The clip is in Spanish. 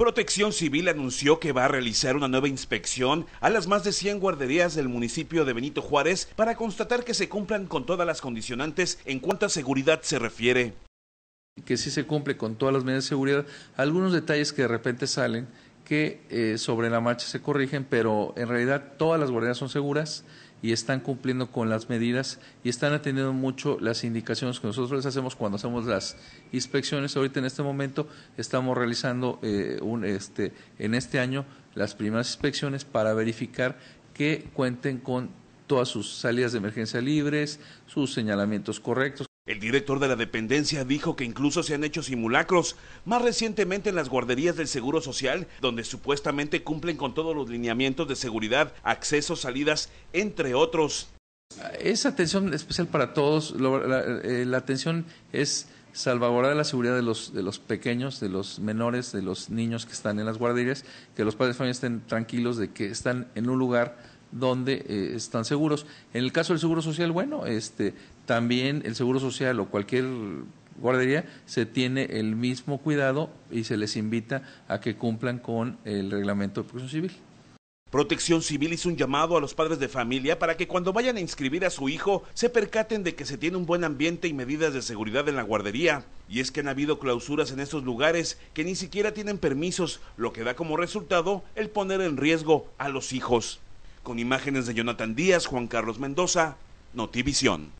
Protección Civil anunció que va a realizar una nueva inspección a las más de 100 guarderías del municipio de Benito Juárez para constatar que se cumplan con todas las condicionantes en cuanto a seguridad se refiere. Que sí se cumple con todas las medidas de seguridad. Algunos detalles que de repente salen que eh, sobre la marcha se corrigen, pero en realidad todas las guarderías son seguras y están cumpliendo con las medidas y están atendiendo mucho las indicaciones que nosotros les hacemos cuando hacemos las inspecciones. Ahorita en este momento estamos realizando eh, un, este, en este año las primeras inspecciones para verificar que cuenten con todas sus salidas de emergencia libres, sus señalamientos correctos. El director de la dependencia dijo que incluso se han hecho simulacros, más recientemente en las guarderías del Seguro Social, donde supuestamente cumplen con todos los lineamientos de seguridad, accesos, salidas, entre otros. Es atención especial para todos. Eh, la, atención es salvaguardar la seguridad de los, de los pequeños, de los menores, de los niños que están en las guarderías, que los padres de familia estén tranquilos de que están en un lugar donde eh, están seguros. En el caso del Seguro Social, bueno, este, también el Seguro Social o cualquier guardería se tiene el mismo cuidado y se les invita a que cumplan con el reglamento de protección civil. Protección Civil hizo un llamado a los padres de familia para que cuando vayan a inscribir a su hijo se percaten de que se tiene un buen ambiente y medidas de seguridad en la guardería. Y es que han habido clausuras en estos lugares que ni siquiera tienen permisos, lo que da como resultado el poner en riesgo a los hijos con imágenes de Jonathan Díaz, Juan Carlos Mendoza, Notivisión.